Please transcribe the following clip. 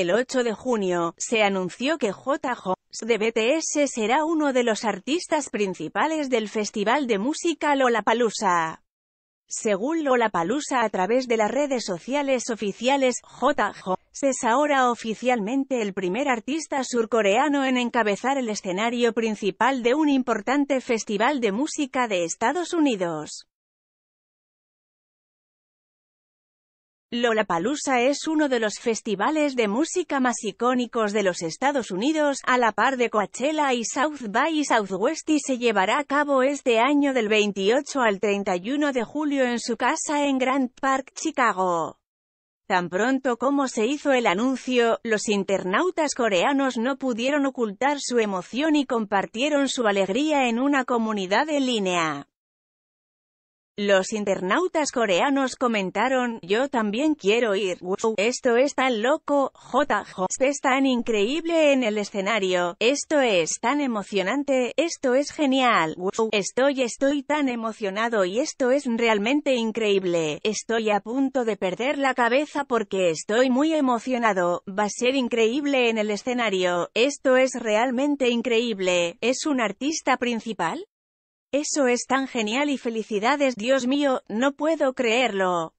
El 8 de junio, se anunció que J. hope de BTS será uno de los artistas principales del Festival de Música Lollapalooza. Según Lollapalooza a través de las redes sociales oficiales, J. hope es ahora oficialmente el primer artista surcoreano en encabezar el escenario principal de un importante festival de música de Estados Unidos. Lollapalooza es uno de los festivales de música más icónicos de los Estados Unidos, a la par de Coachella y South by Southwest y se llevará a cabo este año del 28 al 31 de julio en su casa en Grand Park, Chicago. Tan pronto como se hizo el anuncio, los internautas coreanos no pudieron ocultar su emoción y compartieron su alegría en una comunidad en línea. Los internautas coreanos comentaron, yo también quiero ir, esto es tan loco, JJ, es tan increíble en el escenario, esto es tan emocionante, esto es genial, estoy estoy tan emocionado y esto es realmente increíble, estoy a punto de perder la cabeza porque estoy muy emocionado, va a ser increíble en el escenario, esto es realmente increíble, ¿es un artista principal? Eso es tan genial y felicidades, Dios mío, no puedo creerlo.